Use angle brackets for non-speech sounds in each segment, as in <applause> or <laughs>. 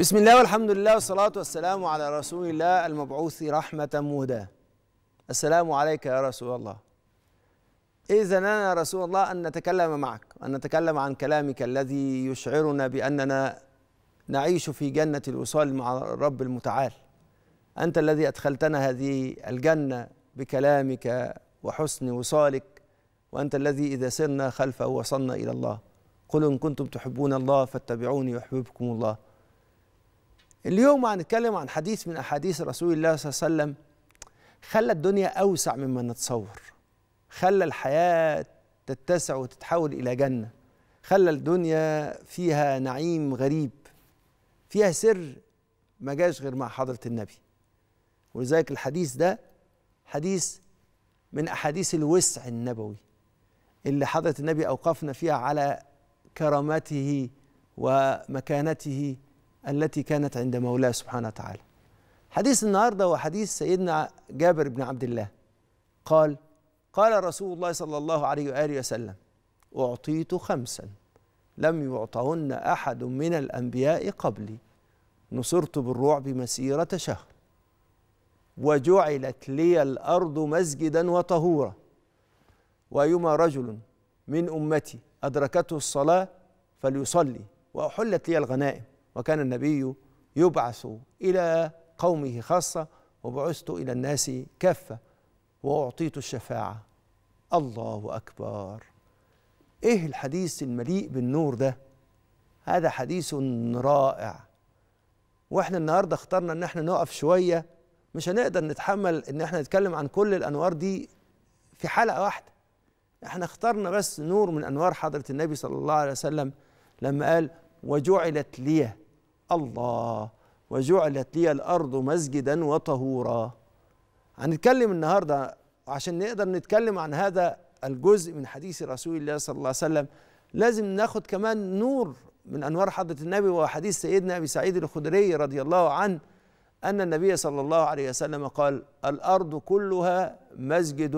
بسم الله والحمد لله والصلاة والسلام على رسول الله المبعوث رحمة مهداة السلام عليك يا رسول الله إذا أنا رسول الله أن نتكلم معك أن نتكلم عن كلامك الذي يشعرنا بأننا نعيش في جنة الوصال مع الرب المتعال أنت الذي أدخلتنا هذه الجنة بكلامك وحسن وصالك وأنت الذي إذا سرنا خلفه وصلنا إلى الله قل إن كنتم تحبون الله فاتبعوني يحببكم الله اليوم هنتكلم عن حديث من أحاديث رسول الله صلى الله عليه وسلم خلى الدنيا أوسع مما نتصور خلى الحياة تتسع وتتحول إلى جنة خلى الدنيا فيها نعيم غريب فيها سر ما جاش غير مع حضرة النبي ولذلك الحديث ده حديث من أحاديث الوسع النبوي اللي حضرة النبي أوقفنا فيها على كرامته ومكانته التي كانت عند مولاه سبحانه وتعالى حديث النهاردة هو حديث سيدنا جابر بن عبد الله قال قال رسول الله صلى الله عليه وآله وسلم أعطيت خمسا لم يعطهن أحد من الأنبياء قبلي نصرت بالرعب مسيرة شهر وجعلت لي الأرض مسجدا وطهورا وأيما رجل من أمتي أدركته الصلاة فليصلي وأحلت لي الغنائم وكان النبي يبعث إلى قومه خاصة وبعثت إلى الناس كافة وأعطيت الشفاعة الله أكبر إيه الحديث المليء بالنور ده هذا حديث رائع واحنا النهاردة اخترنا ان احنا نقف شوية مش هنقدر نتحمل ان احنا نتكلم عن كل الأنوار دي في حلقة واحدة احنا اخترنا بس نور من أنوار حضرة النبي صلى الله عليه وسلم لما قال وجعلت لي الله وجعلت لي الارض مسجدا وطهورا هنتكلم النهارده عشان نقدر نتكلم عن هذا الجزء من حديث رسول الله صلى الله عليه وسلم لازم ناخد كمان نور من انوار حضره النبي وحديث سيدنا ابي سعيد الخدري رضي الله عنه ان النبي صلى الله عليه وسلم قال الارض كلها مسجد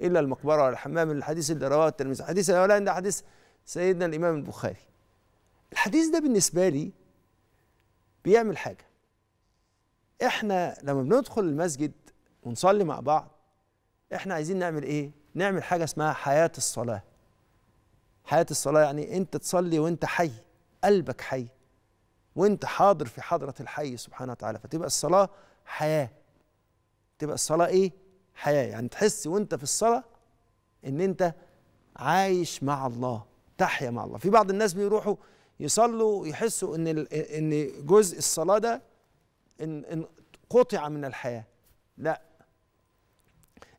الا المقبره والحمام الحديث اللي رواه الترمذي الحديث الاولاني ده حديث سيدنا الامام البخاري الحديث ده بالنسبه لي بيعمل حاجه احنا لما بندخل المسجد ونصلي مع بعض احنا عايزين نعمل ايه نعمل حاجه اسمها حياه الصلاه حياه الصلاه يعني انت تصلي وانت حي قلبك حي وانت حاضر في حضره الحي سبحانه وتعالى فتبقى الصلاه حياه تبقى الصلاه ايه حياه يعني تحس وانت في الصلاه ان انت عايش مع الله تحيا مع الله في بعض الناس بيروحوا يصلوا يحسوا ان ان جزء الصلاه ده ان ان قطع من الحياه لا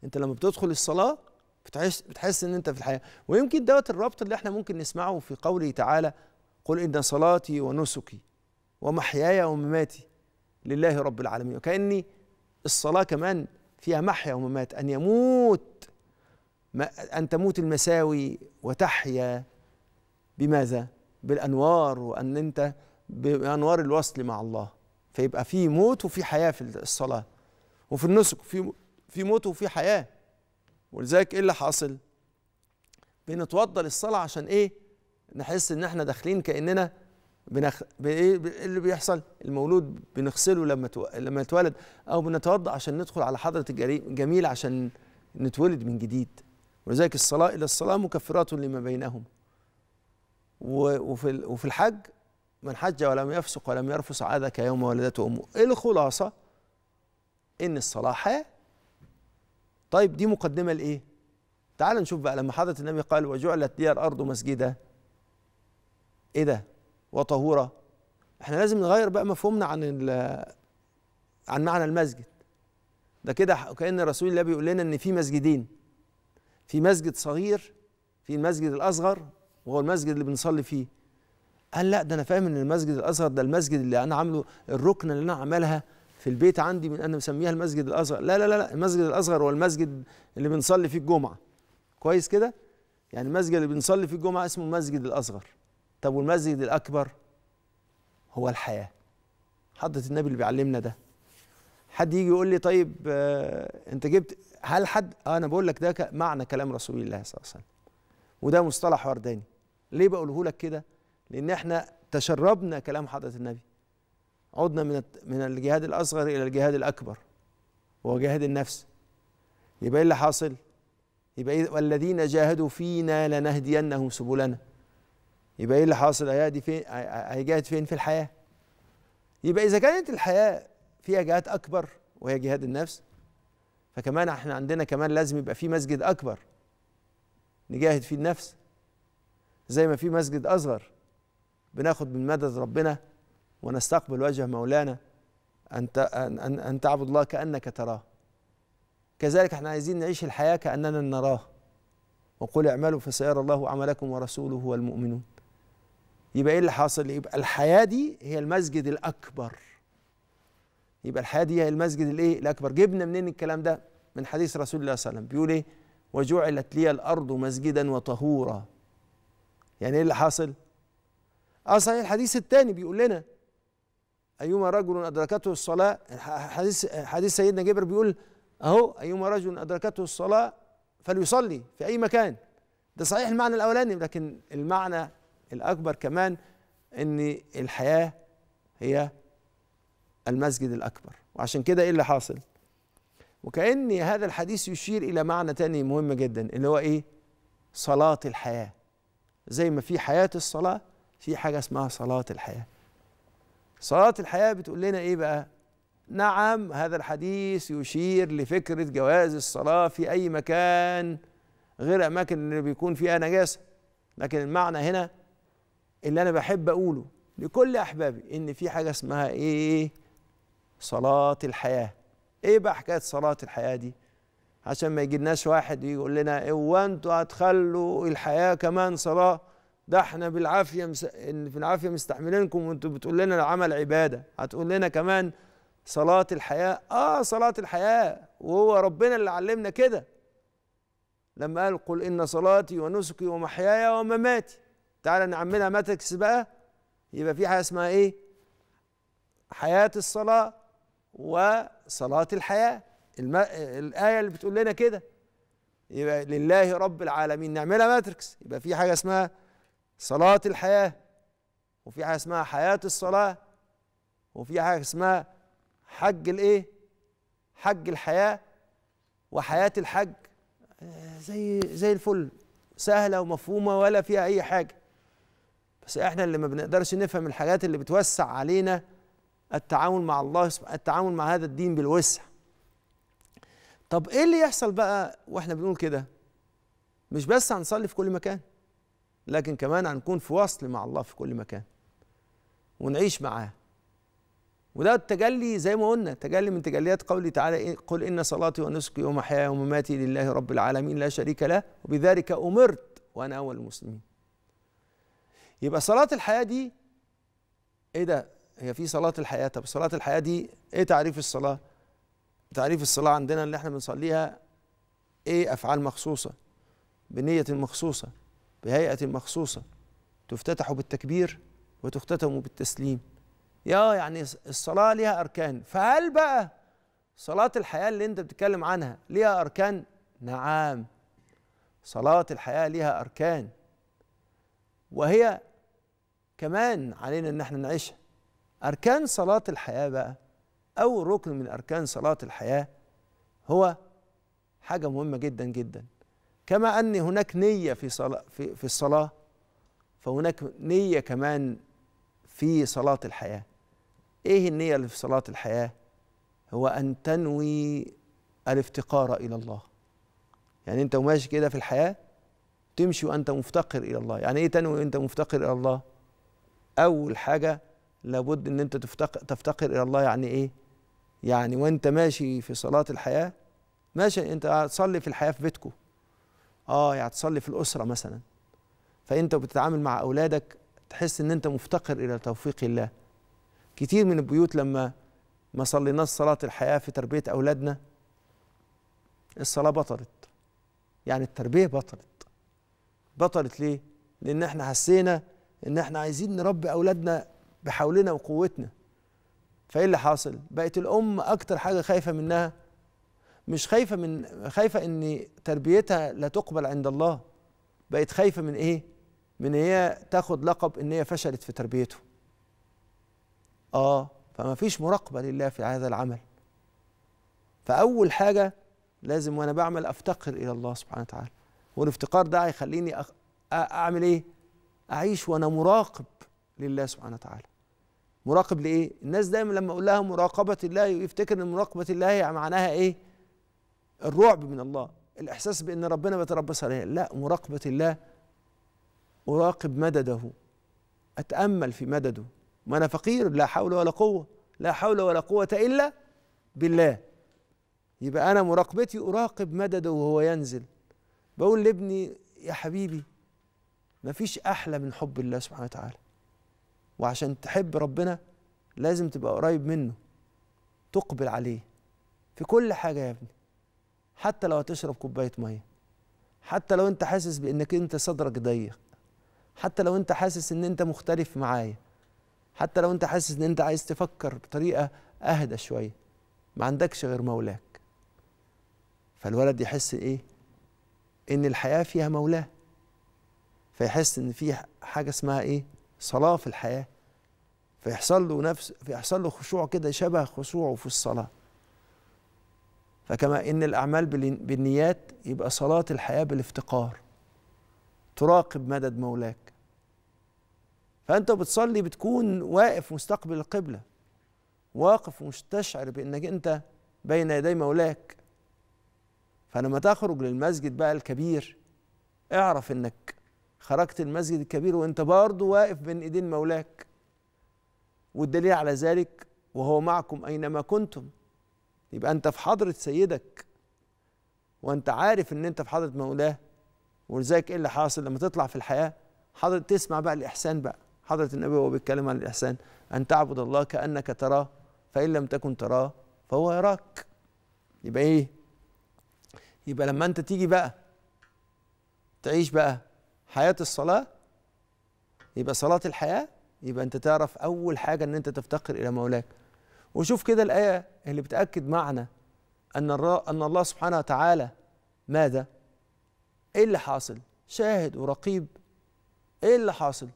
انت لما بتدخل الصلاه بتحس بتحس ان انت في الحياه ويمكن دوت الربط اللي احنا ممكن نسمعه في قوله تعالى قل ان صلاتي ونسكي ومحياي ومماتي لله رب العالمين وكاني الصلاه كمان فيها محيا وممات ان يموت ان تموت المساوي وتحيا بماذا بالانوار وان انت بانوار الوصل مع الله فيبقى في موت وفي حياه في الصلاه وفي النسك في في موت وفي حياه ولذلك ايه اللي حاصل بنتوضى للصلاه عشان ايه نحس ان احنا داخلين كاننا بنخ... بايه إيه اللي بيحصل المولود بنغسله لما تو... لما يتولد او بنتوضا عشان ندخل على حضره الجميل عشان نتولد من جديد ولذلك الصلاه الى الصلاه مكفرات لما بينهم وفي وفي الحج من حج ولم يفسق ولم يرفس عاد كيوم ولدته امه إيه الخلاصه ان الصلاه حياه طيب دي مقدمه لايه تعال نشوف بقى لما حضره النبي قال وجعلت لي الارض مسجدا ايه ده وطهورا احنا لازم نغير بقى مفهومنا عن عن معنى المسجد ده كده وكان رسول الله بيقول لنا ان في مسجدين في مسجد صغير في المسجد الاصغر وهو المسجد اللي بنصلي فيه قال لا ده انا فاهم ان المسجد الازهر ده المسجد اللي انا عامله الركن اللي انا عملها في البيت عندي من انا مسميها المسجد الازهر لا لا لا, لا المسجد الازهر هو المسجد اللي بنصلي فيه الجمعه كويس كده يعني المسجد اللي بنصلي فيه الجمعه اسمه المسجد الاصغر طب والمسجد الاكبر هو الحياه حضره النبي اللي بيعلمنا ده حد يجي يقول لي طيب آه انت جبت هل حد آه انا بقول لك ده معنى كلام رسول الله صلى الله عليه وسلم وده مصطلح ورداني ليه بقوله لك كده لان احنا تشربنا كلام حضره النبي عدنا من من الجهاد الاصغر الى الجهاد الاكبر وهو جهاد النفس يبقى ايه اللي حاصل يبقى إيه والذين جاهدوا فينا لنهدينهم سبلنا يبقى ايه اللي حاصل هيجاهد فين هيجاهد فين في الحياه يبقى اذا كانت الحياه فيها جهاد اكبر وهي جهاد النفس فكمان احنا عندنا كمان لازم يبقى في مسجد اكبر نجاهد فيه النفس زي ما في مسجد أصغر بناخد من مدد ربنا ونستقبل وجه مولانا أن أن أن تعبد الله كأنك تراه كذلك احنا عايزين نعيش الحياة كأننا نراه وقل اعملوا فسيرى الله عملكم ورسوله والمؤمنون يبقى ايه اللي حاصل يبقى الحياة دي هي المسجد الأكبر يبقى الحياة دي هي المسجد الايه الأكبر جبنا منين الكلام ده من حديث رسول الله صلى الله عليه وسلم بيقول ايه وجعلت لي الأرض مسجدا وطهورا يعني ايه اللي حاصل اصلا آه، الحديث الثاني بيقول لنا ايما رجل ادركته الصلاه حديث حديث سيدنا جبر بيقول اهو ايما رجل ادركته الصلاه فليصلي في اي مكان ده صحيح المعنى الاولاني لكن المعنى الاكبر كمان ان الحياه هي المسجد الاكبر وعشان كده ايه اللي حاصل وكأن هذا الحديث يشير إلى معنى تاني مهم جدا اللي هو إيه؟ صلاة الحياة زي ما في حياة الصلاة في حاجة اسمها صلاة الحياة صلاة الحياة بتقول لنا إيه بقى نعم هذا الحديث يشير لفكرة جواز الصلاة في أي مكان غير أماكن اللي بيكون فيها نجاسة لكن المعنى هنا اللي أنا بحب أقوله لكل أحبابي إن في حاجة اسمها إيه صلاة الحياة إيه بقى حكاية صلاة الحياة دي عشان ما يجيلناش واحد يقول لنا هو إيوه انتوا هتخلوا الحياه كمان صلاه ده احنا بالعافيه مس... في العافيه مستحملينكم وانتوا بتقول لنا العمل عباده هتقول لنا كمان صلاه الحياه اه صلاه الحياه وهو ربنا اللي علمنا كده لما قال قل ان صلاتي ونسكي ومحياي ومماتي تعالى نعملها ماتكس بقى يبقى في حاجه اسمها ايه حياه الصلاه وصلاه الحياه الم... الايه اللي بتقول لنا كده يبقى لله رب العالمين نعملها ماتريكس يبقى في حاجه اسمها صلاه الحياه وفي حاجه اسمها حياه الصلاه وفي حاجه اسمها حج الايه حج الحياه وحياه الحج زي زي الفل سهله ومفهومه ولا فيها اي حاجه بس احنا اللي ما بنقدرش نفهم الحاجات اللي بتوسع علينا التعامل مع الله التعامل مع هذا الدين بالوسع طب ايه اللي يحصل بقى واحنا بنقول كده مش بس هنصلي في كل مكان لكن كمان هنكون في وصل مع الله في كل مكان ونعيش معاه وده التجلي زي ما قلنا تجلي من تجليات قوله تعالى إيه؟ قل ان صلاتي ونسكي ومحياي ومماتي لله رب العالمين لا شريك له وبذلك امرت وانا اول المسلمين يبقى صلاه الحياه دي ايه ده هي في صلاه الحياه طب صلاه الحياه دي ايه تعريف الصلاه تعريف الصلاة عندنا اللي احنا بنصليها ايه أفعال مخصوصة بنية مخصوصة بهيئة مخصوصة تفتتح بالتكبير وتختتم بالتسليم يا يعني الصلاة ليها أركان فهل بقى صلاة الحياة اللي أنت بتتكلم عنها ليها أركان؟ نعم صلاة الحياة ليها أركان وهي كمان علينا إن احنا نعيشها أركان صلاة الحياة بقى أول ركن من أركان صلاة الحياة هو حاجة مهمة جدا جدا كما أن هناك نية في, صلاة في, في الصلاة فهناك نية كمان في صلاة الحياة إيه النية اللي في صلاة الحياة هو أن تنوي الافتقار إلى الله يعني أنت وماشي كده في الحياة تمشي وأنت مفتقر إلى الله يعني إيه تنوي وأنت مفتقر إلى الله أول حاجة لابد أن أنت تفتقر, تفتقر إلى الله يعني إيه يعني وانت ماشي في صلاة الحياة ماشي انت هتصلي في الحياة في بيتكم اه يعني تصلي في الأسرة مثلا فانت بتتعامل مع أولادك تحس ان انت مفتقر إلى توفيق الله كتير من البيوت لما ما صليناش صلاة الحياة في تربية أولادنا الصلاة بطلت يعني التربية بطلت بطلت ليه؟ لأن احنا حسينا إن احنا عايزين نربي أولادنا بحولنا وقوتنا فايه اللي حاصل بقت الام اكتر حاجه خايفه منها مش خايفه من خايفه ان تربيتها لا تقبل عند الله بقت خايفه من ايه من هي تاخد لقب ان هي فشلت في تربيته اه فما فيش مراقبه لله في هذا العمل فاول حاجه لازم وانا بعمل افتقر الى الله سبحانه وتعالى والافتقار ده هيخليني اعمل ايه اعيش وانا مراقب لله سبحانه وتعالى مراقب لايه الناس دايما لما اقول لها مراقبه الله يفتكر ان مراقبه الله معناها ايه الرعب من الله الاحساس بان ربنا بيتربص عليها لا مراقبه الله اراقب مدده اتامل في مدده ما انا فقير لا حول ولا قوه لا حول ولا قوه الا بالله يبقى انا مراقبتي اراقب مدده وهو ينزل بقول لابني يا حبيبي مفيش احلى من حب الله سبحانه وتعالى وعشان تحب ربنا لازم تبقى قريب منه تقبل عليه في كل حاجة يا ابني حتى لو هتشرب كوباية مية حتى لو انت حاسس بانك انت صدرك ضيق حتى لو انت حاسس ان انت مختلف معايا حتى لو انت حاسس ان انت عايز تفكر بطريقة اهدى شوية ما عندكش غير مولاك فالولد يحس ايه ان الحياة فيها مولاه فيحس ان في حاجة اسمها ايه صلاه في الحياه فيحصل له نفس فيحصل له خشوع كده شبه خشوعه في الصلاه فكما ان الاعمال بالنيات يبقى صلاه الحياه بالافتقار تراقب مدد مولاك فانت بتصلي بتكون واقف مستقبل القبله واقف ومستشعر بانك انت بين يدي مولاك فلما تخرج للمسجد بقى الكبير اعرف انك خرجت المسجد الكبير وانت برضه واقف بين ايدين مولاك والدليل على ذلك وهو معكم اينما كنتم يبقى انت في حضره سيدك وانت عارف ان انت في حضره مولاه ولذلك ايه اللي حاصل لما تطلع في الحياه حضره تسمع بقى الاحسان بقى حضره النبي وهو بيتكلم عن الاحسان ان تعبد الله كانك تراه فان لم تكن تراه فهو يراك يبقى ايه يبقى لما انت تيجي بقى تعيش بقى حياة الصلاة يبقى صلاة الحياة يبقى أنت تعرف أول حاجة أن أنت تفتقر إلى مولاك وشوف كده الآية اللي بتأكد معنى أن أن الله سبحانه وتعالى ماذا؟ إيه اللي حاصل؟ شاهد ورقيب إيه اللي حاصل؟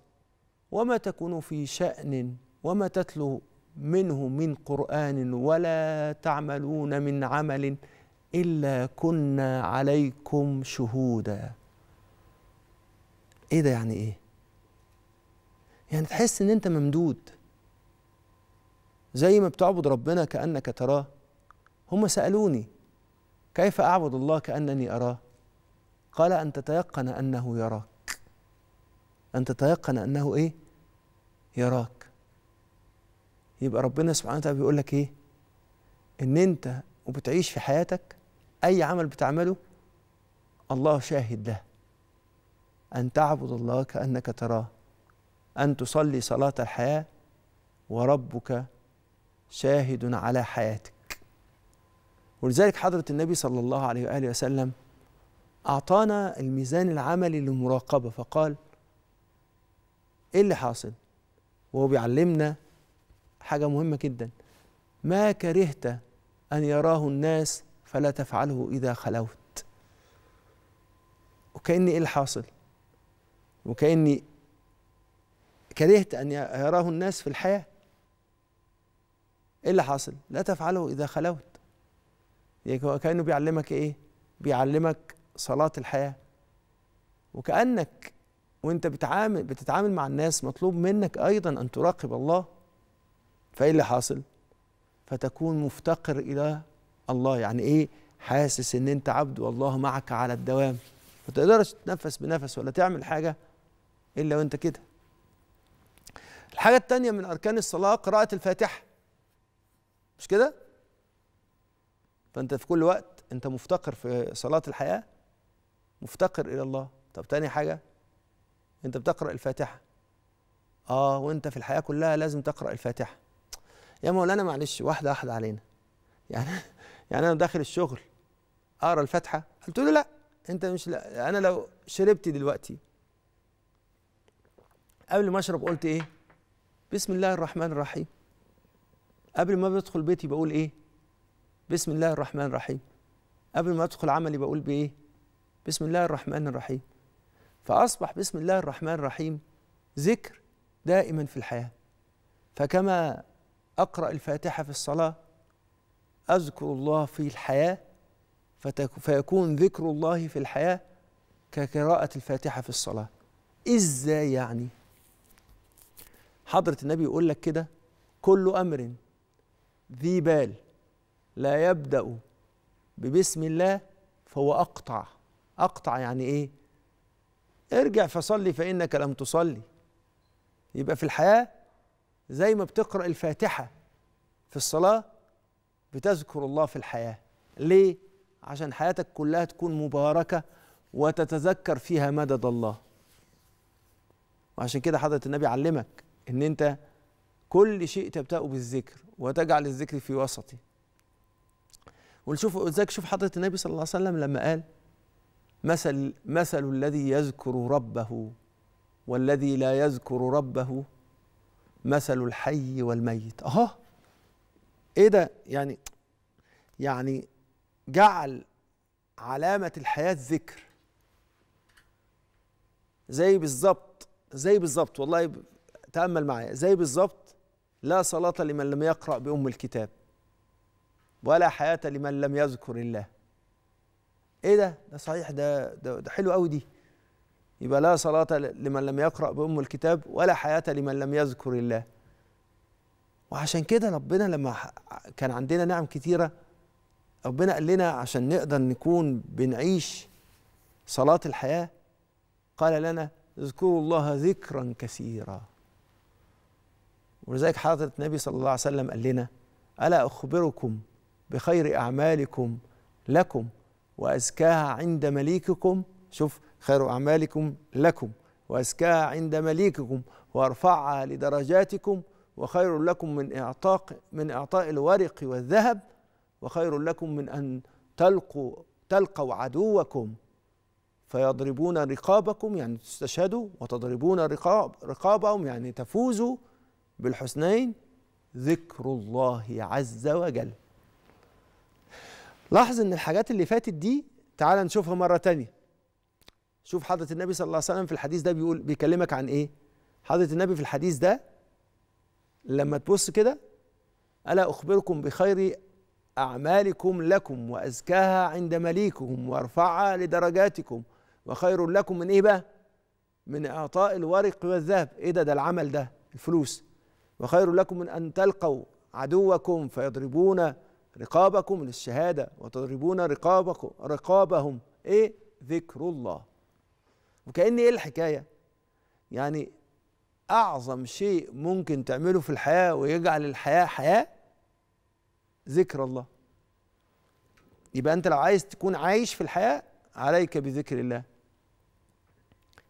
وما تكون في شأن وما تتلو منه من قرآن ولا تعملون من عمل إلا كنا عليكم شهوداً ايه ده يعني ايه يعني تحس ان انت ممدود زي ما بتعبد ربنا كانك تراه هم سالوني كيف اعبد الله كانني اراه قال ان تتيقن انه يراك ان تتيقن انه ايه يراك يبقى ربنا سبحانه وتعالى بيقول لك ايه ان انت وبتعيش في حياتك اي عمل بتعمله الله شاهد له أن تعبد الله كأنك تراه أن تصلي صلاة الحياة وربك شاهد على حياتك ولذلك حضرة النبي صلى الله عليه وآله وسلم أعطانا الميزان العملي للمراقبة فقال إيه اللي حاصل؟ وهو بيعلمنا حاجة مهمة جدا ما كرهت أن يراه الناس فلا تفعله إذا خلوت وكأن إيه اللي حاصل؟ وكأني كرهت أن يراه الناس في الحياة إيه اللي حاصل؟ لا تفعله إذا خلوت يعني كأنه بيعلمك إيه؟ بيعلمك صلاة الحياة وكأنك وأنت بتعامل بتتعامل مع الناس مطلوب منك أيضا أن تراقب الله فإيه اللي حاصل؟ فتكون مفتقر إلى الله يعني إيه؟ حاسس إن أنت عبد والله معك على الدوام ما تقدرش تتنفس بنفس ولا تعمل حاجة الا وانت كده الحاجه الثانيه من اركان الصلاه قراءه الفاتحه مش كده فانت في كل وقت انت مفتقر في صلاه الحياه مفتقر الى الله طب تاني حاجه انت بتقرا الفاتحه اه وانت في الحياه كلها لازم تقرا الفاتحه يا مولانا معلش واحده واحده علينا <laughs> يعني يعني انا داخل الشغل اقرا الفاتحه قلت له لا انت مش لا انا لو شربت دلوقتي قبل ما اشرب قلت ايه بسم الله الرحمن الرحيم قبل ما بدخل بيتي بقول ايه بسم الله الرحمن الرحيم قبل ما ادخل عملي بقول بايه بسم الله الرحمن الرحيم فاصبح بسم الله الرحمن الرحيم ذكر دائما في الحياه فكما اقرا الفاتحه في الصلاه اذكر الله في الحياه فيكون ذكر الله في الحياه كقراءه الفاتحه في الصلاه ازاي يعني حضرة النبي يقول لك كده كل أمر ذي بال لا يبدأ ببسم الله فهو أقطع أقطع يعني إيه؟ ارجع فصلي فإنك لم تصلي يبقى في الحياة زي ما بتقرأ الفاتحة في الصلاة بتذكر الله في الحياة ليه؟ عشان حياتك كلها تكون مباركة وتتذكر فيها مدد الله وعشان كده حضرة النبي علمك ان انت كل شيء تبتأه بالذكر وتجعل الذكر في وسطي ونشوف ازاي شوف حضره النبي صلى الله عليه وسلم لما قال مثل مثل الذي يذكر ربه والذي لا يذكر ربه مثل الحي والميت اهو ايه ده يعني يعني جعل علامه الحياه ذكر زي بالظبط زي بالظبط والله تأمل معايا زي بالظبط لا صلاة لمن لم يقرأ بأم الكتاب ولا حياة لمن لم يذكر الله ايه ده ده صحيح ده ده, ده حلو قوي دي يبقى لا صلاة لمن لم يقرأ بأم الكتاب ولا حياة لمن لم يذكر الله وعشان كده ربنا لما كان عندنا نعم كتيرة ربنا قال لنا عشان نقدر نكون بنعيش صلاة الحياة قال لنا اذكروا الله ذكرا كثيرا ولذلك حضرة النبي صلى الله عليه وسلم قال لنا ألا أخبركم بخير أعمالكم لكم وأزكاها عند مليككم شوف خير أعمالكم لكم وأزكاها عند مليككم وأرفعها لدرجاتكم وخير لكم من إعطاء من إعطاء الورق والذهب وخير لكم من أن تلقوا تلقوا عدوكم فيضربون رقابكم يعني تستشهدوا وتضربون رقاب رقابهم يعني تفوزوا بالحسنين ذكر الله عز وجل لاحظ ان الحاجات اللي فاتت دي تعال نشوفها مرة تانية شوف حضرة النبي صلى الله عليه وسلم في الحديث ده بيقول بيكلمك عن ايه حضرة النبي في الحديث ده لما تبص كده ألا أخبركم بخير أعمالكم لكم وأزكاها عند مليكهم وأرفعها لدرجاتكم وخير لكم من إيه بقى؟ من إعطاء الورق والذهب إيه ده ده العمل ده الفلوس وخير لكم من أن تلقوا عدوكم فيضربون رقابكم للشهادة وتضربون رقابكم رقابهم إيه ذكر الله وكأن إيه الحكاية يعني أعظم شيء ممكن تعمله في الحياة ويجعل الحياة حياة ذكر الله يبقى أنت لو عايز تكون عايش في الحياة عليك بذكر الله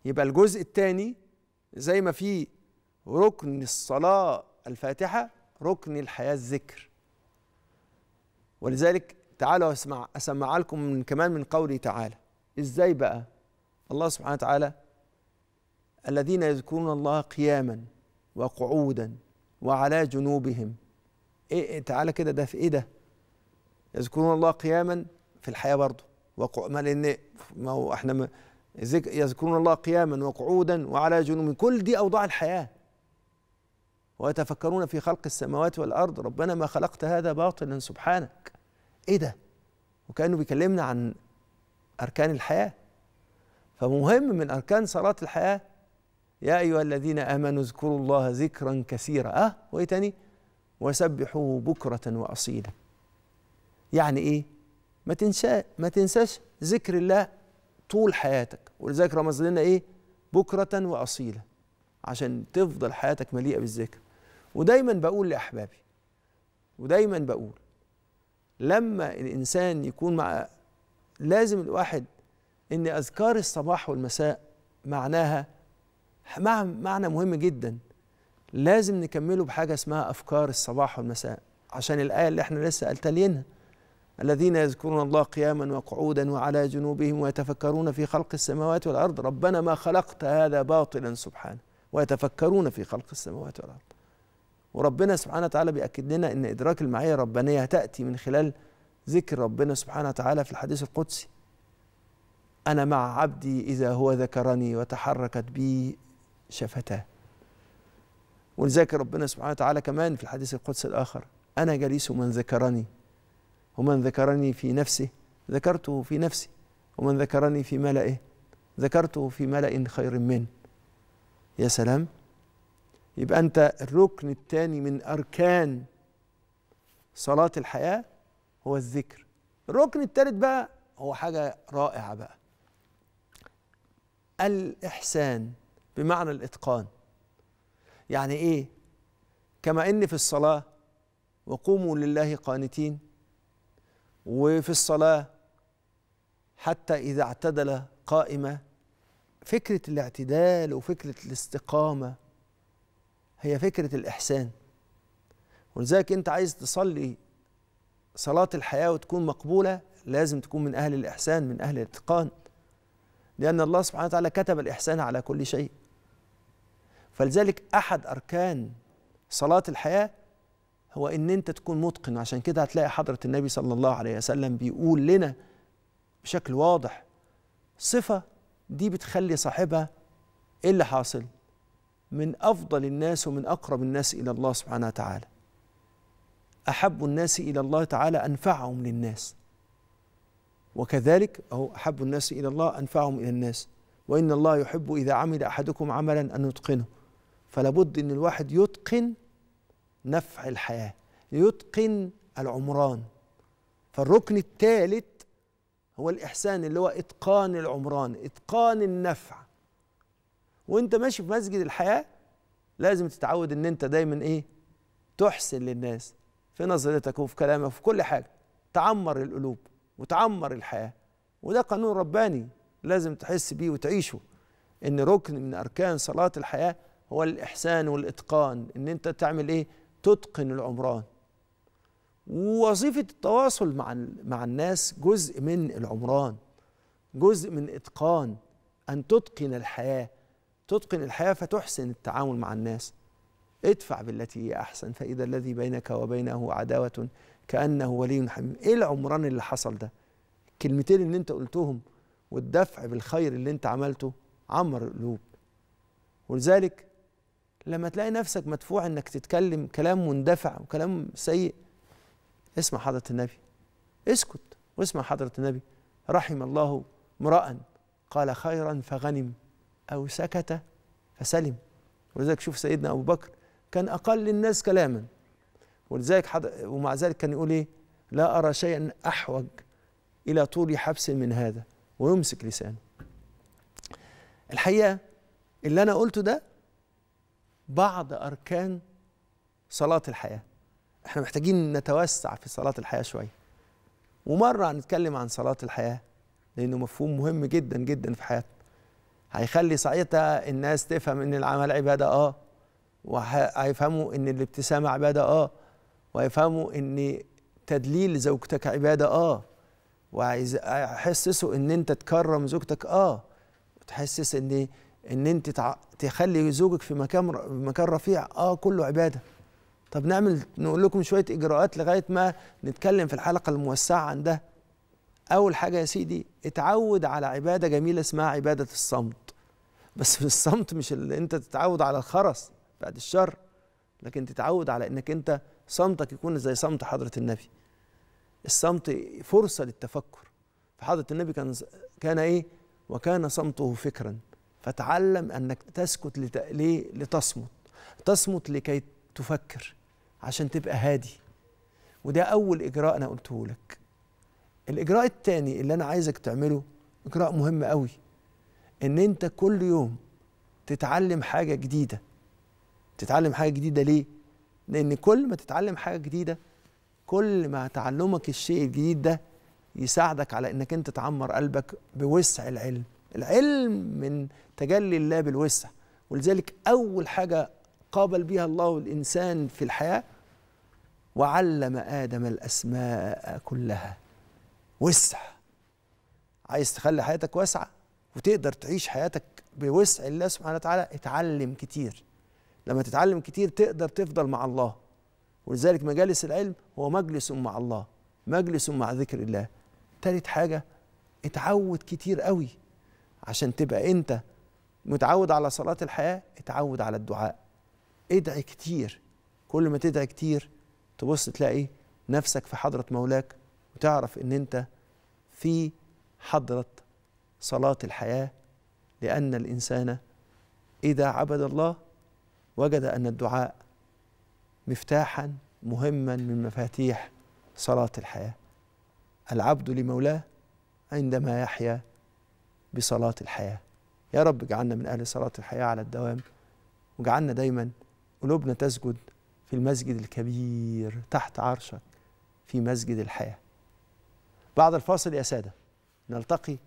يبقى الجزء الثاني زي ما في ركن الصلاة الفاتحة ركن الحياة الذكر ولذلك تعالوا اسمع اسمع لكم من كمان من قوله تعالى ازاي بقى الله سبحانه وتعالى الذين يذكرون الله قياما وقعودا وعلى جنوبهم إيه, إيه، تعالى كده ده في ايه ده يذكرون الله قياما في الحياه برضه وقع ما لان ما هو احنا يذكرون الله قياما وقعودا وعلى جنوبهم كل دي اوضاع الحياه ويتفكرون في خلق السماوات والأرض ربنا ما خلقت هذا باطلا سبحانك إيه ده وكأنه بيكلمنا عن أركان الحياة فمهم من أركان صلاة الحياة يا أيها الذين آمنوا اذكروا الله ذكرا كثيرا أه وإيه تاني وسبحوه بكرة وأصيلا يعني إيه ما تنسى ما تنساش ذكر الله طول حياتك ولذلك رمز لنا إيه بكرة وأصيلا عشان تفضل حياتك مليئة بالذكر ودايما بقول لأحبابي ودايما بقول لما الإنسان يكون مع لازم الواحد إن أذكار الصباح والمساء معناها معنى مهم جدا لازم نكمله بحاجة اسمها أفكار الصباح والمساء عشان الآية اللي احنا لسه تالينها الذين يذكرون الله قياما وقعودا وعلى جنوبهم ويتفكرون في خلق السماوات والأرض ربنا ما خلقت هذا باطلا سبحانه ويتفكرون في خلق السماوات والأرض وربنا سبحانه وتعالى بيأكد لنا أن إدراك المعية الربانية هتأتي من خلال ذكر ربنا سبحانه وتعالى في الحديث القدسي أنا مع عبدي إذا هو ذكرني وتحركت بي شفتاه ولذلك ربنا سبحانه وتعالى كمان في الحديث القدسي الآخر أنا جليس من ذكرني ومن ذكرني في نفسه ذكرته في نفسي ومن ذكرني في ملئه ذكرته في ملأ خير منه يا سلام يبقى أنت الركن الثاني من أركان صلاة الحياة هو الذكر الركن الثالث بقى هو حاجة رائعة بقى الإحسان بمعنى الإتقان يعني إيه كما إن في الصلاة وقوموا لله قانتين وفي الصلاة حتى إذا اعتدل قائمة فكرة الاعتدال وفكرة الاستقامة هي فكره الاحسان ولذلك انت عايز تصلي صلاه الحياه وتكون مقبوله لازم تكون من اهل الاحسان من اهل الاتقان لان الله سبحانه وتعالى كتب الاحسان على كل شيء فلذلك احد اركان صلاه الحياه هو ان انت تكون متقن عشان كده هتلاقي حضره النبي صلى الله عليه وسلم بيقول لنا بشكل واضح صفه دي بتخلي صاحبها ايه اللي حاصل من أفضل الناس ومن أقرب الناس إلى الله سبحانه وتعالى أحب الناس إلى الله تعالى أنفعهم للناس وكذلك أو أحب الناس إلى الله أنفعهم إلى الناس وإن الله يحب إذا عمل أحدكم عملا أن يتقنه فلا بد أن الواحد يتقن نفع الحياة يتقن العمران فالركن الثالث هو الإحسان اللي هو إتقان العمران إتقان النفع وانت ماشي في مسجد الحياه لازم تتعود ان انت دايما ايه تحسن للناس في نظرتك وفي كلامك وفي كل حاجه تعمر القلوب وتعمر الحياه وده قانون رباني لازم تحس بيه وتعيشه ان ركن من اركان صلاه الحياه هو الاحسان والاتقان ان انت تعمل ايه تتقن العمران ووظيفه التواصل مع مع الناس جزء من العمران جزء من اتقان ان تتقن الحياه تتقن الحياة فتحسن التعامل مع الناس ادفع بالتي هي أحسن فإذا الذي بينك وبينه عداوة كأنه ولي حميم إيه العمران اللي حصل ده الكلمتين اللي انت قلتهم والدفع بالخير اللي انت عملته عمر القلوب ولذلك لما تلاقي نفسك مدفوع انك تتكلم كلام مندفع وكلام سيء اسمع حضرة النبي اسكت واسمع حضرة النبي رحم الله امرأ قال خيرا فغنم أو سكت فسلم ولذلك شوف سيدنا أبو بكر كان أقل الناس كلاما ولذلك ومع ذلك كان يقول إيه لا أرى شيئا أحوج إلى طول حبس من هذا ويمسك لسانه الحقيقة اللي أنا قلته ده بعض أركان صلاة الحياة احنا محتاجين نتوسع في صلاة الحياة شوية ومرة هنتكلم عن صلاة الحياة لأنه مفهوم مهم جدا جدا في حياتنا هيخلي ساعتها الناس تفهم ان العمل عباده اه وهيفهموا ان الابتسامه عباده اه ويفهموا ان تدليل زوجتك عباده اه وهيحسسوا ان انت تكرم زوجتك اه وتحسس ان ان انت تخلي زوجك في مكان مكان رفيع اه كله عباده طب نعمل نقول لكم شويه اجراءات لغايه ما نتكلم في الحلقه الموسعه عن ده اول حاجه يا سيدي اتعود على عباده جميله اسمها عباده الصمت بس <laughs> الصمت مش اللي انت تتعود على الخرس بعد الشر لكن تتعود على انك انت صمتك يكون زي صمت حضره النبي الصمت فرصه للتفكر فحضره النبي كان كان ايه وكان صمته فكرا فتعلم انك تسكت ليه؟ لتصمت تصمت لكي تفكر عشان تبقى هادي وده اول اجراء انا قلته لك الاجراء التاني اللي انا عايزك تعمله اجراء مهم قوي ان انت كل يوم تتعلم حاجه جديده تتعلم حاجه جديده ليه لان كل ما تتعلم حاجه جديده كل ما تعلمك الشيء الجديد ده يساعدك على انك انت تعمر قلبك بوسع العلم العلم من تجلي الله بالوسع ولذلك اول حاجه قابل بها الله الانسان في الحياه وعلم ادم الاسماء كلها وسع عايز تخلي حياتك واسعة وتقدر تعيش حياتك بوسع الله سبحانه وتعالى اتعلم كتير لما تتعلم كتير تقدر تفضل مع الله ولذلك مجالس العلم هو مجلس مع الله مجلس مع ذكر الله تالت حاجة اتعود كتير قوي عشان تبقى انت متعود على صلاة الحياة اتعود على الدعاء ادعي كتير كل ما تدعي كتير تبص تلاقي نفسك في حضرة مولاك وتعرف ان انت في حضره صلاه الحياه لان الانسان اذا عبد الله وجد ان الدعاء مفتاحا مهما من مفاتيح صلاه الحياه العبد لمولاه عندما يحيا بصلاه الحياه يا رب اجعلنا من اهل صلاه الحياه على الدوام واجعلنا دايما قلوبنا تسجد في المسجد الكبير تحت عرشك في مسجد الحياه بعد الفاصل يا سادة نلتقي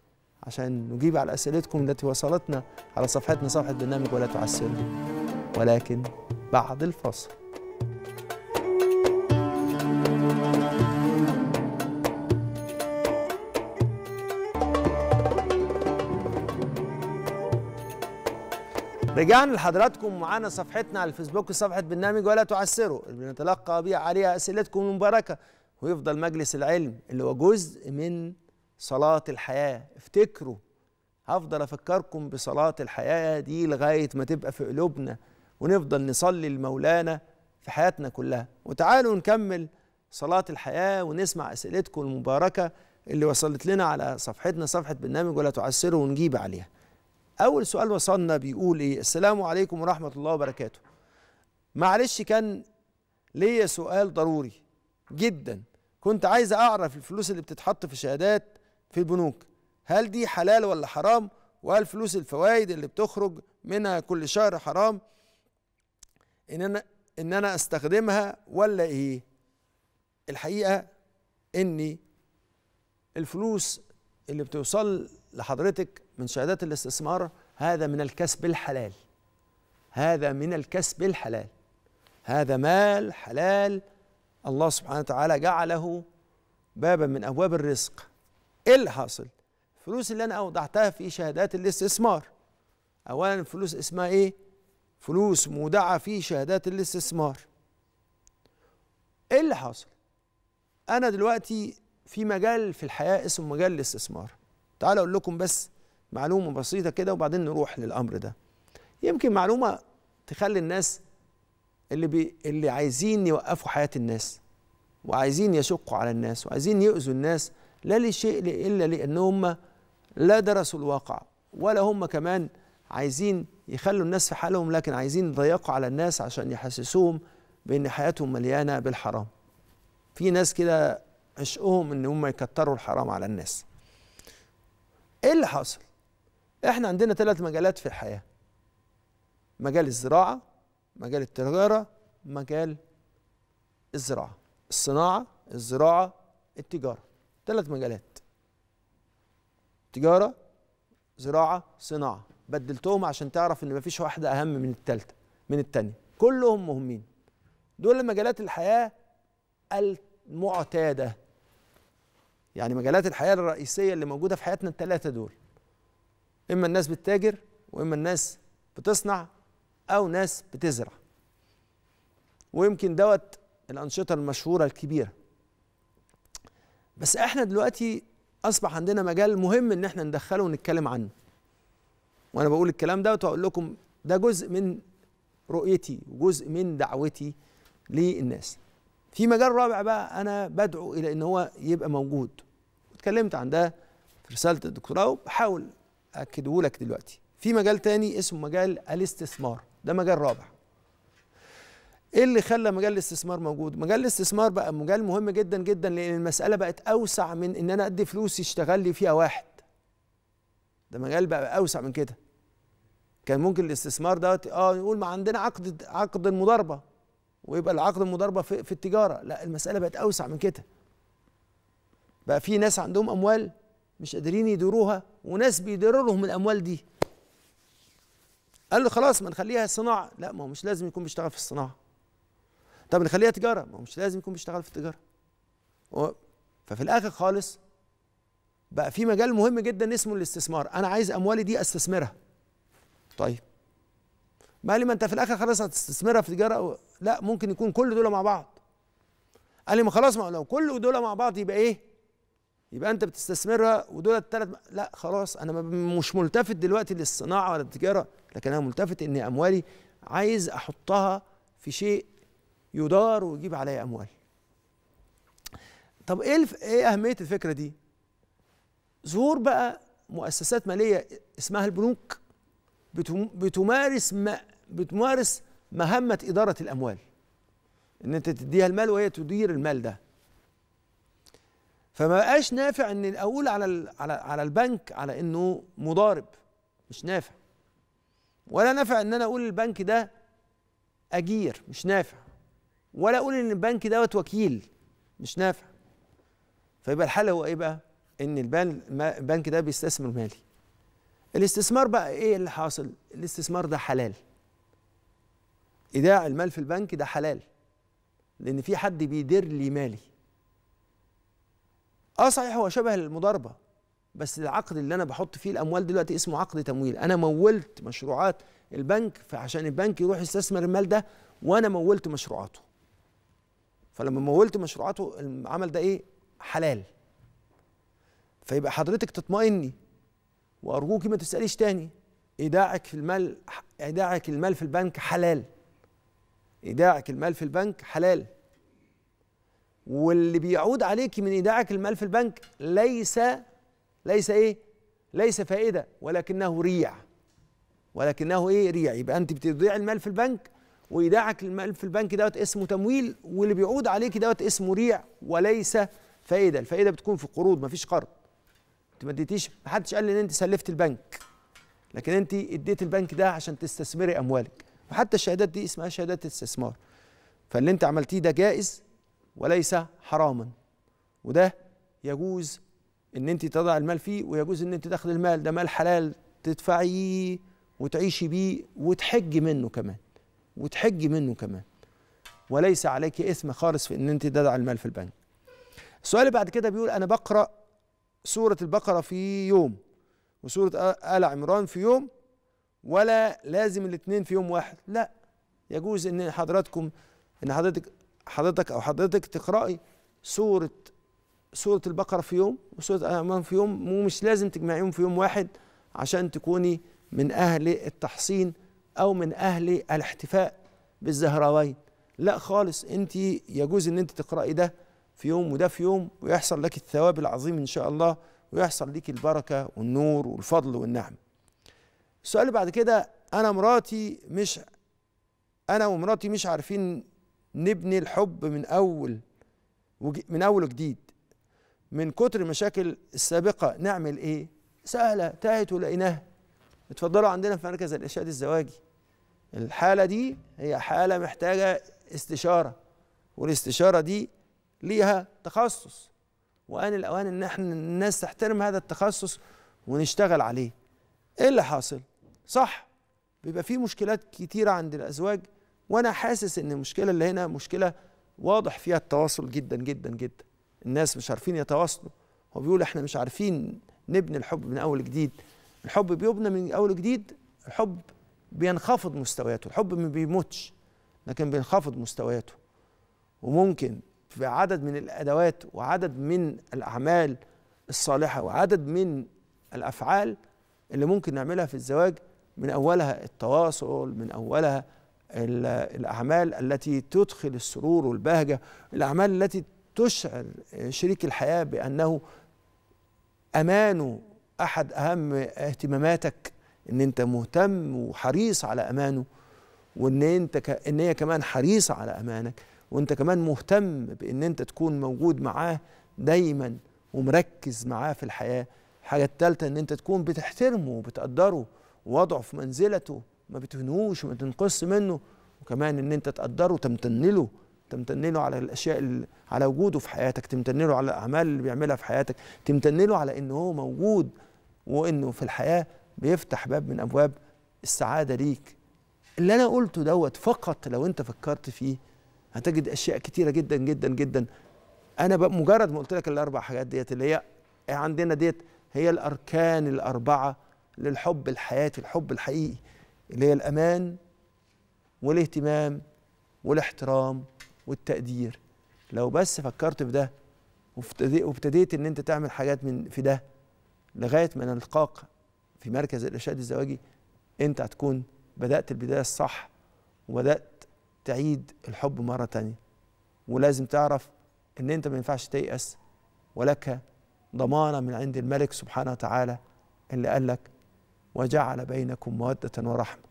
عشان نجيب على أسئلتكم التي وصلتنا على صفحتنا صفحة برنامج ولا تعسرني ولكن بعد الفاصل رجعنا لحضراتكم معانا صفحتنا على الفيسبوك صفحة برنامج ولا تعسروا اللي بنتلقى بيها عليها أسئلتكم المباركة ويفضل مجلس العلم اللي هو جزء من صلاة الحياة افتكروا هفضل أفكركم بصلاة الحياة دي لغاية ما تبقى في قلوبنا ونفضل نصلي لمولانا في حياتنا كلها وتعالوا نكمل صلاة الحياة ونسمع أسئلتكم المباركة اللي وصلت لنا على صفحتنا صفحة برنامج ولا تعسروا ونجيب عليها أول سؤال وصلنا بيقول إيه السلام عليكم ورحمة الله وبركاته معلش كان ليا سؤال ضروري جدا كنت عايز اعرف الفلوس اللي بتتحط في شهادات في البنوك هل دي حلال ولا حرام وهل فلوس الفوائد اللي بتخرج منها كل شهر حرام ان انا ان انا استخدمها ولا ايه الحقيقه اني الفلوس اللي بتوصل لحضرتك من شهادات الاستثمار هذا من الكسب الحلال هذا من الكسب الحلال هذا مال حلال الله سبحانه وتعالى جعله بابا من ابواب الرزق ايه اللي حاصل الفلوس اللي انا اودعتها في شهادات الاستثمار اولا الفلوس اسمها ايه فلوس مودعه في شهادات الاستثمار ايه اللي حاصل انا دلوقتي في مجال في الحياه اسمه مجال الاستثمار تعال اقول لكم بس معلومه بسيطه كده وبعدين نروح للامر ده يمكن معلومه تخلي الناس اللي بي اللي عايزين يوقفوا حياه الناس وعايزين يشقوا على الناس وعايزين يؤذوا الناس لا لشيء الا لان هم لا درسوا الواقع ولا هم كمان عايزين يخلوا الناس في حالهم لكن عايزين يضيقوا على الناس عشان يحسسوهم بان حياتهم مليانه بالحرام في ناس كده عشقهم ان هم يكتروا الحرام على الناس ايه اللي حاصل احنا عندنا ثلاث مجالات في الحياه مجال الزراعه مجال التجارة مجال الزراعة الصناعة الزراعة التجارة ثلاث مجالات تجارة زراعة صناعة بدلتهم عشان تعرف ان مفيش واحدة اهم من التالتة من التانية كلهم مهمين دول مجالات الحياة المعتادة يعني مجالات الحياة الرئيسية اللي موجودة في حياتنا التلاتة دول إما الناس بتتاجر وإما الناس بتصنع او ناس بتزرع ويمكن دوت الانشطه المشهوره الكبيره بس احنا دلوقتي اصبح عندنا مجال مهم ان احنا ندخله ونتكلم عنه وانا بقول الكلام دوت واقول لكم ده جزء من رؤيتي وجزء من دعوتي للناس في مجال رابع بقى انا بدعو الى ان هو يبقى موجود واتكلمت عن ده في رساله الدكتوراه وبحاول اكده لك دلوقتي في مجال تاني اسمه مجال الاستثمار ده مجال رابع ايه اللي خلى مجال الاستثمار موجود مجال الاستثمار بقى مجال مهم جدا جدا لان المساله بقت اوسع من ان انا ادي فلوس يشتغل لي فيها واحد ده مجال بقى اوسع من كده كان ممكن الاستثمار دوت اه يقول ما عندنا عقد عقد المضاربه ويبقى العقد المضاربه في, في التجاره لا المساله بقت اوسع من كده بقى في ناس عندهم اموال مش قادرين يديروها وناس بيديروا لهم الاموال دي قال له خلاص ما نخليها صناعه لا ما هو مش لازم يكون بيشتغل في الصناعه طب نخليها تجاره ما هو مش لازم يكون بيشتغل في التجاره ففي الاخر خالص بقى في مجال مهم جدا اسمه الاستثمار انا عايز اموالي دي استثمرها طيب ما لي ما انت في الاخر خلاص هتستثمرها في تجاره لا ممكن يكون كل دول مع بعض قال لي ما خلاص ما لو كل دول مع بعض يبقى ايه يبقى انت بتستثمرها ودول الثلاث لا خلاص انا مش ملتفت دلوقتي للصناعه ولا التجاره لكن انا ملتفت ان اموالي عايز احطها في شيء يدار ويجيب عليا اموال طب ايه ايه اهميه الفكره دي ظهور بقى مؤسسات ماليه اسمها البنوك بتمارس ما... بتمارس مهمه اداره الاموال ان انت تديها المال وهي تدير المال ده فما بقاش نافع ان اقول على على على البنك على انه مضارب مش نافع ولا نافع ان انا اقول البنك ده اجير مش نافع ولا اقول ان البنك دوت وكيل مش نافع فيبقى الحل هو ايه بقى ان البنك ده بيستثمر مالي الاستثمار بقى ايه اللي حاصل الاستثمار ده حلال ايداع المال في البنك ده حلال لان في حد بيدير لي مالي اه صحيح هو شبه المضاربه بس العقد اللي انا بحط فيه الاموال دلوقتي اسمه عقد تمويل انا مولت مشروعات البنك فعشان البنك يروح يستثمر المال ده وانا مولت مشروعاته فلما مولت مشروعاته العمل ده ايه حلال فيبقى حضرتك تطمئني وارجوكي ما تساليش تاني ايداعك في المال ايداعك المال في البنك حلال ايداعك المال في البنك حلال واللي بيعود عليك من ايداعك المال في البنك ليس ليس ايه ليس فائده ولكنه ريع ولكنه ايه ريع يبقى انت بتضيع المال في البنك وايداعك المال في البنك دوت اسمه تمويل واللي بيعود عليك دوت اسمه ريع وليس فائده الفائده بتكون في القروض مفيش قرض انت ما اديتيش محدش قال ان انت سلفت البنك لكن انت اديت البنك ده عشان تستثمري اموالك وحتى الشهادات دي اسمها شهادات استثمار فاللي انت عملتيه ده جائز وليس حراما وده يجوز ان انت تضع المال فيه ويجوز ان انت تاخد المال ده مال حلال تدفعيه وتعيشي بيه وتحج منه كمان وتحج منه كمان وليس عليك اثم خالص في ان انت تضع المال في البنك السؤال اللي بعد كده بيقول انا بقرا سوره البقره في يوم وسوره ال عمران في يوم ولا لازم الاثنين في يوم واحد لا يجوز ان حضراتكم ان حضرتك حضرتك او حضرتك تقراي سوره سوره البقره في يوم وسوره الانعام في يوم ومش لازم تجمعيهم في يوم واحد عشان تكوني من اهل التحصين او من اهل الاحتفاء بالزهراوين لا خالص انت يجوز ان انت تقراي ده في يوم وده في يوم ويحصل لك الثواب العظيم ان شاء الله ويحصل لك البركه والنور والفضل والنعم السؤال اللي بعد كده انا مراتي مش انا ومراتي مش عارفين نبني الحب من اول من اول وجديد من كتر المشاكل السابقه نعمل ايه سهله تاهت ولقيناها اتفضلوا عندنا في مركز الارشاد الزواجي الحاله دي هي حاله محتاجه استشاره والاستشاره دي ليها تخصص وان الاوان ان احنا الناس تحترم هذا التخصص ونشتغل عليه ايه اللي حاصل صح بيبقى في مشكلات كتيره عند الازواج وانا حاسس ان المشكله اللي هنا مشكله واضح فيها التواصل جدا جدا جدا الناس مش عارفين يتواصلوا هو بيقول احنا مش عارفين نبني الحب من اول جديد الحب بيبنى من اول جديد الحب بينخفض مستوياته الحب ما بيموتش لكن بينخفض مستوياته وممكن في عدد من الادوات وعدد من الاعمال الصالحه وعدد من الافعال اللي ممكن نعملها في الزواج من اولها التواصل من اولها الأعمال التي تدخل السرور والبهجة الأعمال التي تشعر شريك الحياة بأنه أمانه أحد أهم اهتماماتك إن أنت مهتم وحريص على أمانه وإن أنت ك... إن هي كمان حريصة على أمانك وأنت كمان مهتم بإن أنت تكون موجود معاه دايما ومركز معاه في الحياة الحاجة التالتة إن أنت تكون بتحترمه وبتقدره ووضعه في منزلته ما بتهنوش وما تنقص منه وكمان ان انت تقدره تمتن له تمتن له على الاشياء اللي على وجوده في حياتك تمتن له على الاعمال اللي بيعملها في حياتك تمتن له على ان هو موجود وانه في الحياه بيفتح باب من ابواب السعاده ليك اللي انا قلته دوت فقط لو انت فكرت فيه هتجد اشياء كتيره جدا جدا جدا انا مجرد ما قلت لك الاربع حاجات ديت اللي هي عندنا ديت هي الاركان الاربعه للحب الحياتي الحب الحقيقي اللي هي الأمان والاهتمام والاحترام والتقدير لو بس فكرت في ده وابتديت ان انت تعمل حاجات من في ده لغايه ما نلقاك في مركز الارشاد الزواجي انت هتكون بدات البدايه الصح وبدات تعيد الحب مره تانية ولازم تعرف ان انت ما ينفعش تيأس ولك ضمانه من عند الملك سبحانه وتعالى اللي قال لك وجعل بينكم مودة ورحمة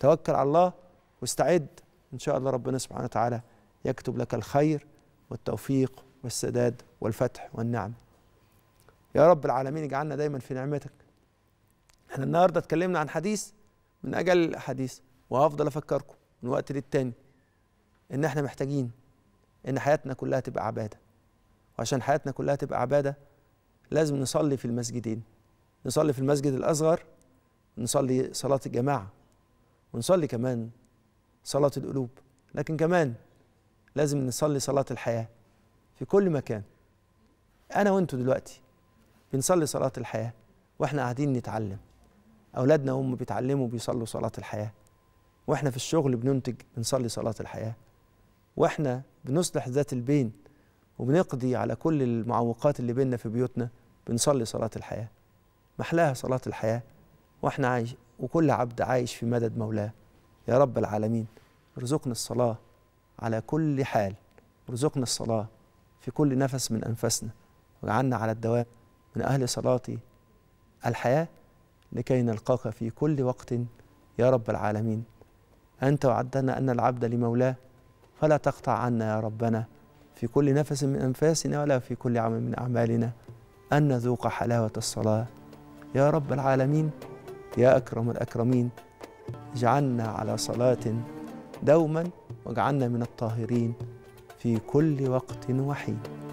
توكل على الله واستعد إن شاء الله ربنا سبحانه وتعالى يكتب لك الخير والتوفيق والسداد والفتح والنعم يا رب العالمين اجعلنا دايما في نعمتك احنا النهاردة اتكلمنا عن حديث من أجل الأحاديث وهفضل أفكركم من وقت للتاني إن احنا محتاجين إن حياتنا كلها تبقى عبادة وعشان حياتنا كلها تبقى عبادة لازم نصلي في المسجدين نصلي في المسجد الأصغر نصلي صلاة الجماعة ونصلي كمان صلاة القلوب لكن كمان لازم نصلي صلاة الحياة في كل مكان أنا وأنتوا دلوقتي بنصلي صلاة الحياة وإحنا قاعدين نتعلم أولادنا هم بيتعلموا بيصلوا صلاة الحياة وإحنا في الشغل بننتج بنصلي صلاة الحياة وإحنا بنصلح ذات البين وبنقضي على كل المعوقات اللي بيننا في بيوتنا بنصلي صلاة الحياة محلاها صلاة الحياة واحنا عايش وكل عبد عايش في مدد مولاه يا رب العالمين ارزقنا الصلاة على كل حال ارزقنا الصلاة في كل نفس من أنفسنا واجعلنا على الدوام من أهل صلاتي الحياة لكي نلقاك في كل وقت يا رب العالمين أنت وعدنا أن العبد لمولاه فلا تقطع عنا يا ربنا في كل نفس من أنفاسنا ولا في كل عام من أعمالنا أن نذوق حلاوة الصلاة يا رب العالمين يا أكرم الأكرمين اجعلنا على صلاة دوما واجعلنا من الطاهرين في كل وقت وحين